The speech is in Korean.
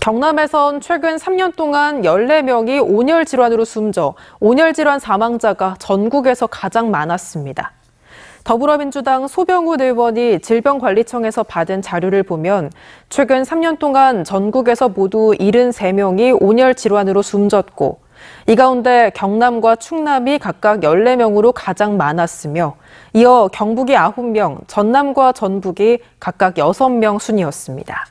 경남에선 최근 3년 동안 14명이 온열 질환으로 숨져 온열 질환 사망자가 전국에서 가장 많았습니다. 더불어민주당 소병우 의원이 질병관리청에서 받은 자료를 보면 최근 3년 동안 전국에서 모두 73명이 온열 질환으로 숨졌고 이 가운데 경남과 충남이 각각 14명으로 가장 많았으며 이어 경북이 9명, 전남과 전북이 각각 6명 순이었습니다.